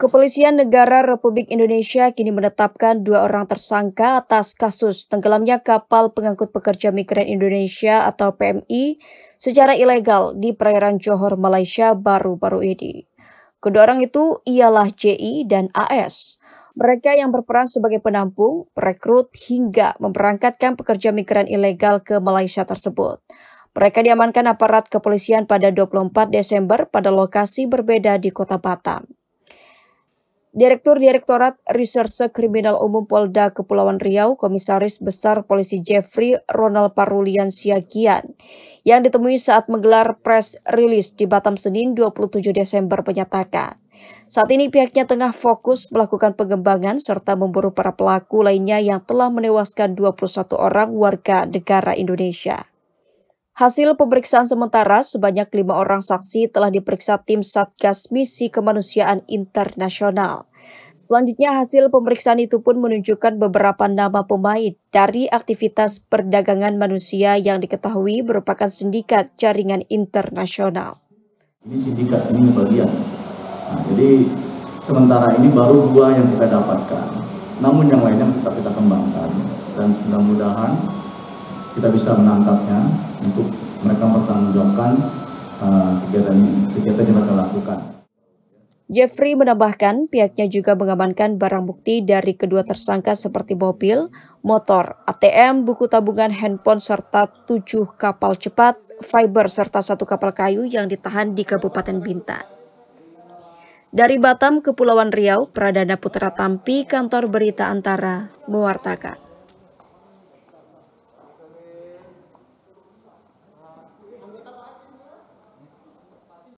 Kepolisian Negara Republik Indonesia kini menetapkan dua orang tersangka atas kasus tenggelamnya kapal pengangkut pekerja migran Indonesia atau PMI secara ilegal di perairan Johor, Malaysia baru-baru ini. Kedua orang itu ialah JI dan AS. Mereka yang berperan sebagai penampung, perekrut, hingga memberangkatkan pekerja migran ilegal ke Malaysia tersebut. Mereka diamankan aparat kepolisian pada 24 Desember pada lokasi berbeda di kota Batam. Direktur Direktorat Reserse Kriminal Umum Polda Kepulauan Riau, Komisaris Besar Polisi Jeffrey Ronald Parulian Siagian, yang ditemui saat menggelar press release di Batam Senin 27 Desember menyatakan, saat ini pihaknya tengah fokus melakukan pengembangan serta memburu para pelaku lainnya yang telah menewaskan 21 orang warga negara Indonesia. Hasil pemeriksaan sementara, sebanyak lima orang saksi telah diperiksa tim Satgas Misi Kemanusiaan Internasional. Selanjutnya, hasil pemeriksaan itu pun menunjukkan beberapa nama pemain dari aktivitas perdagangan manusia yang diketahui merupakan sindikat jaringan internasional. Ini sindikat, ini bagian. Nah, jadi, sementara ini baru dua yang kita dapatkan. Namun yang lainnya tetap kita kembangkan. Dan mudah-mudahan kita bisa menangkapnya akan lakukan. Jeffrey menambahkan pihaknya juga mengamankan barang bukti dari kedua tersangka seperti mobil, motor, ATM, buku tabungan, handphone, serta tujuh kapal cepat, fiber, serta satu kapal kayu yang ditahan di Kabupaten Bintan. Dari Batam, Kepulauan Riau, Pradana Putra Tampi, kantor berita antara, mewartakan.